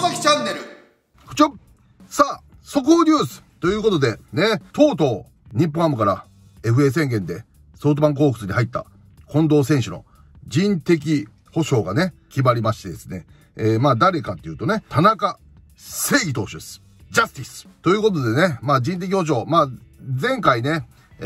崎チャンネル。ちょさあ、速報ニュースということで、ね、とうとう、日本ハムから FA 宣言でソフトバンクホークスに入った近藤選手の人的保障がね、決まりましてですね。えー、まあ誰かっていうとね、田中正義投手です。ジャスティス。ということでね、まあ人的保障、まあ前回ね、え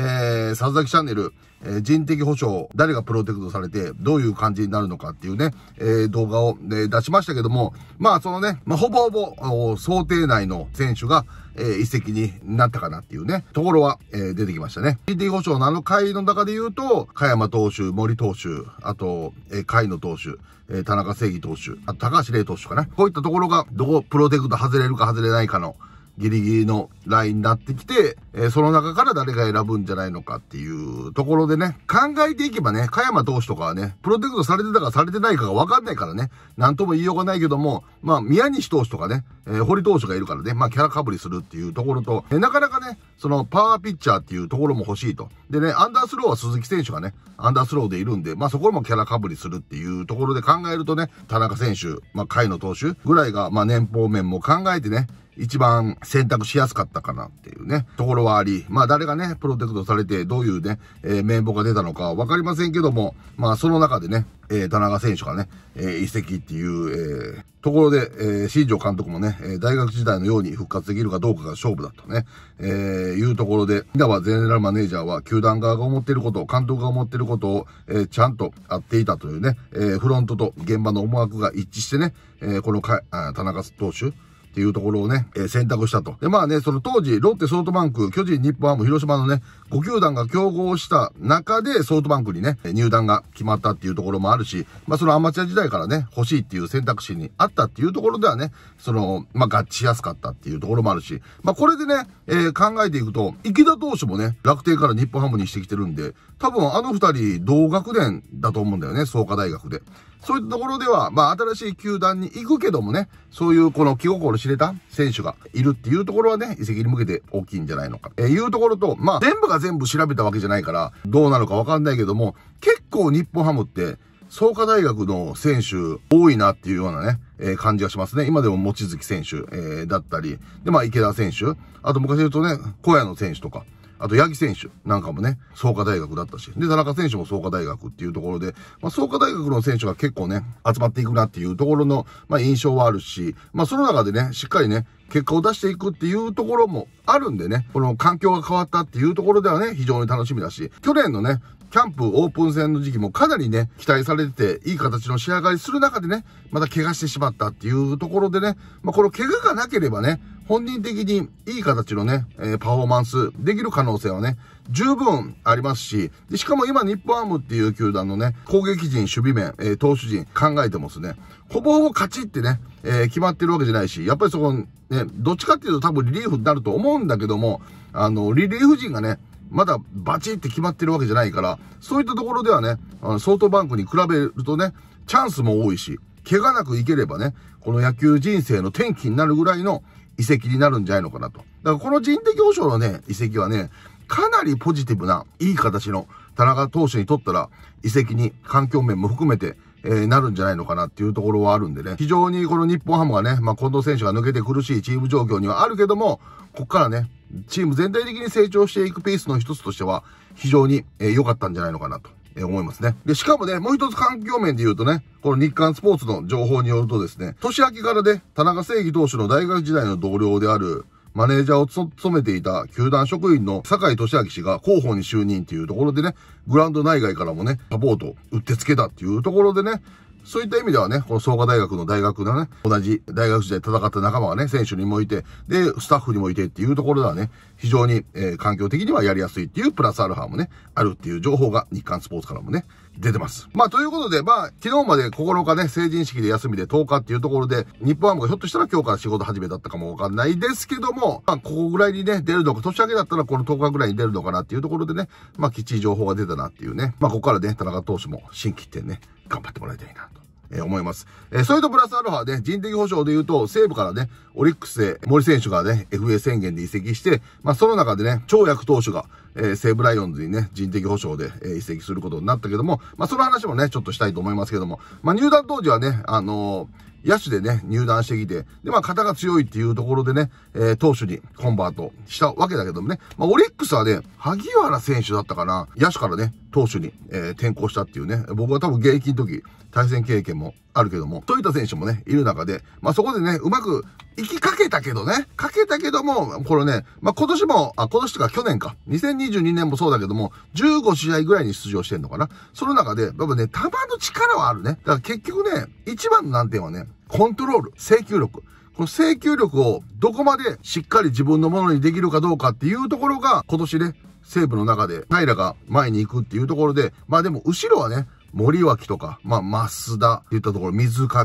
ー、佐々木チャンネル、えー、人的保障、誰がプロテクトされて、どういう感じになるのかっていうね、えー、動画を、ね、出しましたけども、まあそのね、まあ、ほぼほぼ想定内の選手が、えー、移籍になったかなっていうね、ところは、えー、出てきましたね。人的保障のあの回の中で言うと、加山投手、森投手、あと、えー、海野投手、えー、田中正義投手、あと高橋礼投手かな。こういったところが、どこプロテクト外れるか外れないかの、ギリギリのラインになってきて、えー、その中から誰が選ぶんじゃないのかっていうところでね、考えていけばね、加山投手とかはね、プロテクトされてたかされてないかがわかんないからね、なんとも言いようがないけども、まあ、宮西投手とかね、えー、堀投手がいるからね、まあ、キャラかぶりするっていうところと、えー、なかなかね、そのパワーピッチャーっていうところも欲しいと。でね、アンダースローは鈴木選手がね、アンダースローでいるんで、まあ、そこもキャラかぶりするっていうところで考えるとね、田中選手、まあ、甲斐野投手ぐらいが、まあ、年俸面も考えてね、一番選択しやすかったかなっていうね、ところはあり、まあ誰がね、プロテクトされて、どういうね、えー、名簿が出たのかわかりませんけども、まあその中でね、えー、田中選手がね、えー、移籍っていう、えー、ところで、えー、新庄監督もね、え大学時代のように復活できるかどうかが勝負だとね、えー、いうところで、稲葉ゼネラルマネージャーは、球団側が思っていることを、監督が思っていることを、えー、ちゃんと合っていたというね、えフロントと現場の思惑が一致してね、えこのかあ田中投手、っていうところをね、えー、選択したと。で、まあね、その当時、ロッテソフトバンク、巨人日本ハム、広島のね、5球団が競合した中でソフトバンクにね、入団が決まったっていうところもあるし、まあそのアマチュア時代からね、欲しいっていう選択肢にあったっていうところではね、その、まあ合致しやすかったっていうところもあるし、まあこれでね、えー、考えていくと、池田投手もね、楽天から日本ハムにしてきてるんで、多分あの二人同学年だと思うんだよね、創価大学で。そういったところでは、まあ新しい球団に行くけどもね、そういうこの気心知れた選手がいるっていうところはね、移籍に向けて大きいんじゃないのか。えいうところと、まあ全部が全部調べたわけじゃないから、どうなるかわかんないけども、結構日本ハムって、創価大学の選手多いなっていうようなね、えー、感じがしますね。今でも望月選手、えー、だったり、で、まあ池田選手、あと昔言うとね、小屋の選手とか、あと、八木選手なんかもね、創価大学だったし、で、田中選手も創価大学っていうところで、まあ、創価大学の選手が結構ね、集まっていくなっていうところの、まあ、印象はあるし、まあ、その中でね、しっかりね、結果を出していくっていうところもあるんでね、この環境が変わったっていうところではね、非常に楽しみだし、去年のね、キャンプオープン戦の時期もかなりね、期待されてて、いい形の仕上がりする中でね、また怪我してしまったっていうところでね、まあ、この怪我がなければね、本人的にいい形のね、えー、パフォーマンスできる可能性はね、十分ありますし、でしかも今日本アームっていう球団のね、攻撃陣、守備面、えー、投手陣考えてますね。ほぼほぼ勝ちってね、えー、決まってるわけじゃないし、やっぱりそこ、ね、どっちかっていうと多分リリーフになると思うんだけども、あの、リリーフ陣がね、まだバチって決まってるわけじゃないから、そういったところではね、あのソフトバンクに比べるとね、チャンスも多いし、怪我なくいければね、この野球人生の転機になるぐらいの移籍になるんじゃないのかなと。だからこの人的保障のね、移籍はね、かなりポジティブな、いい形の田中投手にとったら、移籍に環境面も含めて、えー、なるんじゃないのかなっていうところはあるんでね。非常にこの日本ハムがね、まあ、近藤選手が抜けて苦しいチーム状況にはあるけども、こっからね、チーム全体的に成長していくペースの一つとしては、非常に良かったんじゃないのかなと。え思いますね。で、しかもね、もう一つ環境面で言うとね、この日刊スポーツの情報によるとですね、年明けからね、田中正義投手の大学時代の同僚である、マネージャーを務めていた球団職員の酒井俊明氏が広報に就任っていうところでね、グラウンド内外からもね、サポートを打ってつけたっていうところでね、そういった意味ではね、この創価大学の大学のね、同じ大学時代戦った仲間がね、選手にもいて、で、スタッフにもいてっていうところではね、非常に、えー、環境的にはやりやすいっていうプラスアルファもね、あるっていう情報が日刊スポーツからもね、出てます。まあ、ということで、まあ、昨日まで9日ね、成人式で休みで10日っていうところで、日本ハムがひょっとしたら今日から仕事始めだったかもわかんないですけども、まあ、ここぐらいにね、出るのか、年明けだったらこの10日ぐらいに出るのかなっていうところでね、まあ、きっちり情報が出たなっていうね、まあ、ここからね、田中投手も新規ってね、頑張ってもらいたいなと。え思います。えそれとプラスアルファで、人的保障で言うと、西部からね、オリックスへ森選手がね、FA 宣言で移籍して、まあその中でね、超役投手が、え西武ライオンズにね、人的保障で、え移籍することになったけども、まあその話もね、ちょっとしたいと思いますけども、まあ入団当時はね、あのー野手でね、入団してきて、で、まあ、肩が強いっていうところでね、えー、投手にコンバートしたわけだけどもね、まあ、オリックスはね、萩原選手だったかな、野手からね、投手に、えー、転向したっていうね、僕は多分現役の時、対戦経験もあるけども、いった選手もね、いる中で、まあ、そこでね、うまく行きかけたけどね。かけたけども、これね、まあ、今年も、あ、今年とか去年か。2022年もそうだけども、15試合ぐらいに出場してんのかな。その中で、やっぱね、球の力はあるね。だから結局ね、一番の難点はね、コントロール、制球力。この制球力をどこまでしっかり自分のものにできるかどうかっていうところが、今年ね、西部の中で、平が前に行くっていうところで、まあでも後ろはね、森脇とか、まあ、増田って言ったところ、水上、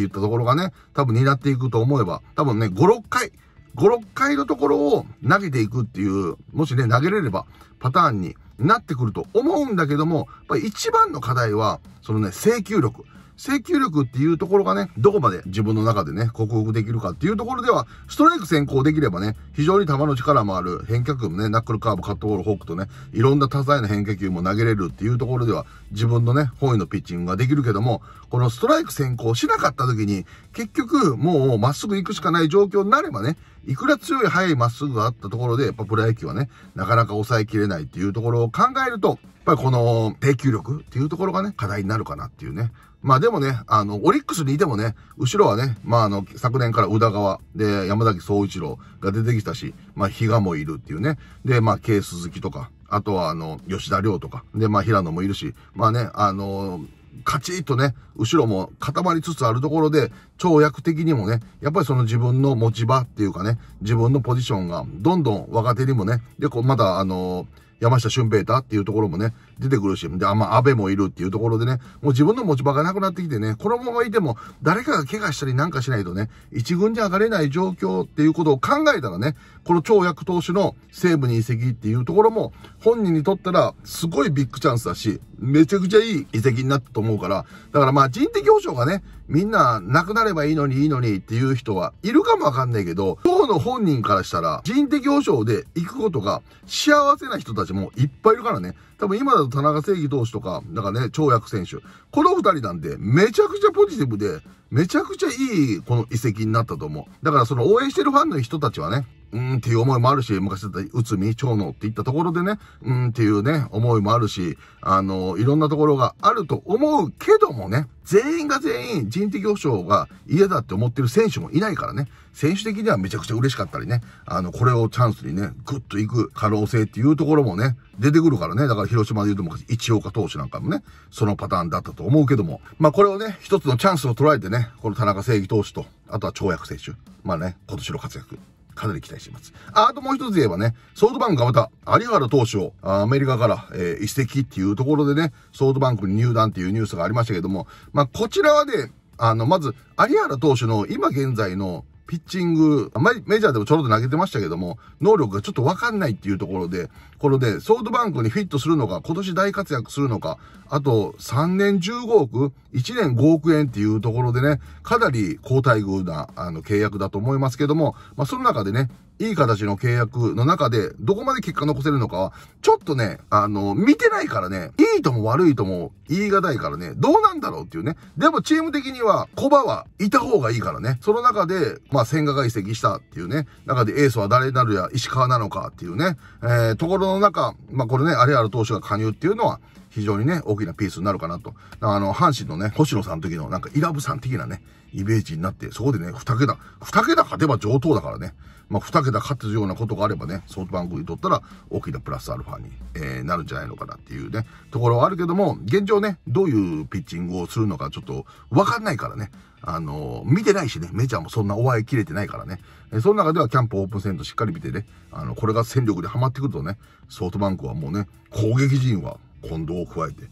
言ったところがね、多分担っていくと思えば、多分ね、5、6回、5、6回のところを投げていくっていう、もしね、投げれればパターンになってくると思うんだけども、やっぱり一番の課題は、そのね、請求力。制球力っていうところがね、どこまで自分の中でね、克服できるかっていうところでは、ストライク先行できればね、非常に球の力もある、変化球もね、ナックルカーブ、カットボール、フォークとね、いろんな多彩な変化球も投げれるっていうところでは、自分のね、本位のピッチングができるけども、このストライク先行しなかった時に、結局、もうまっすぐ行くしかない状況になればね、いくら強い速いまっすぐがあったところで、やっぱプロ野球はね、なかなか抑えきれないっていうところを考えると、やっぱりこの低球力っていうところがね、課題になるかなっていうね。まあでもね、あの、オリックスにいてもね、後ろはね、まああの、昨年から宇田川で山崎総一郎が出てきたし、まあ比嘉もいるっていうね。で、まあケス鈴木とか、あとはあの、吉田亮とか、で、まあ平野もいるし、まあね、あのーカチッとね、後ろも固まりつつあるところで、跳躍的にもね、やっぱりその自分の持ち場っていうかね、自分のポジションが、どんどん若手にもね、で、こう、また、あのー、山下俊平太っていうところもね、出てくるし、で、あ、ま安倍もいるっていうところでね、もう自分の持ち場がなくなってきてね、このままいても、誰かが怪我したりなんかしないとね、一軍じゃ上がれない状況っていうことを考えたらね、この超役投手の西武に移籍っていうところも、本人にとったら、すごいビッグチャンスだし、めちゃくちゃいい移籍になったと思うから、だからまあ、人的保障がね、みんな、なくなればいいのにいいのにっていう人はいるかもわかんないけど、当の本人からしたら、人的保障で行くことが幸せな人たちもいっぱいいるからね、多分今だと田中正義投手とか、なんかね、跳躍選手。この二人なんで、めちゃくちゃポジティブで、めちゃくちゃいい、この遺跡になったと思う。だからその応援してるファンの人たちはね、うんっていう思いもあるし、昔だったら、内海、長野っていったところでね、うんっていうね、思いもあるし、あの、いろんなところがあると思うけどもね、全員が全員人的保障が嫌だって思ってる選手もいないからね、選手的にはめちゃくちゃ嬉しかったりね、あの、これをチャンスにね、ぐっと行く可能性っていうところもね、出てくるからね、だから広島で言うと昔、一岡投手なんかもね、そのパターンだったと思うけども、まあこれをね、一つのチャンスを捉えてね、この田中正義投手と、あとは跳躍選手、まあね、今年の活躍かなり期待しています。あ、あともう一つ言えばね、ソフトバンクがまた、有原投手をアメリカから、えー、移籍っていうところでね、ソフトバンクに入団っていうニュースがありましたけども、まあ、こちらはね、あの、まず、有原投手の今現在のピッチング、メジャーでもちょろっと投げてましたけども、能力がちょっとわかんないっていうところで、これで、ソフトバンクにフィットするのか、今年大活躍するのか、あと3年15億、1年5億円っていうところでね、かなり高待遇なあの契約だと思いますけども、まあその中でね、いい形の契約の中で、どこまで結果残せるのかは、ちょっとね、あの、見てないからね、いいとも悪いとも言い難いからね、どうなんだろうっていうね。でもチーム的には、コバはいた方がいいからね。その中で、まあ、千賀が移籍したっていうね、中でエースは誰になるや、石川なのかっていうね、えー、ところの中、まあ、これね、有原投手が加入っていうのは、非常にね、大きなピースになるかなと。あの、阪神のね、星野さんの時のなんかイラブさん的なね、イメージになって、そこでね、二桁、二桁勝てば上等だからね。まあ、二桁勝つようなことがあればね、ソフトバンクにとったら大きなプラスアルファに、えー、なるんじゃないのかなっていうね、ところはあるけども、現状ね、どういうピッチングをするのかちょっとわかんないからね。あの、見てないしね、メジャーもそんな終わり切れてないからね。えその中ではキャンプオープン戦としっかり見てね、あの、これが戦力でハマってくるとね、ソフトバンクはもうね、攻撃陣は近藤を加えて、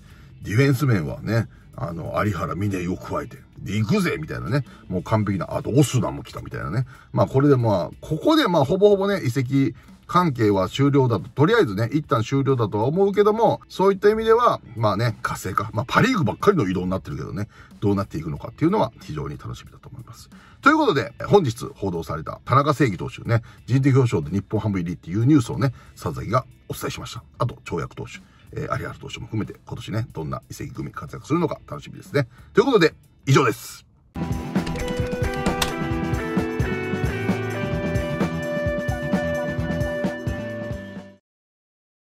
ディフェンス面はね、あの、有原峰を加えて、で、行くぜみたいなね。もう完璧な、あと、オスナも来たみたいなね。まあ、これでまあ、ここでまあ、ほぼほぼね、移籍関係は終了だと、とりあえずね、一旦終了だとは思うけども、そういった意味では、まあね、活性化。まあ、パリーグばっかりの移動になってるけどね、どうなっていくのかっていうのは非常に楽しみだと思います。ということで、本日報道された田中正義投手ね、人的表彰で日本ハム入りっていうニュースをね、佐々木がお伝えしました。あと、跳躍投手。えー、有原投手も含めて今年ね、どんな移籍組活躍するのか楽しみですね。ということで、以上です。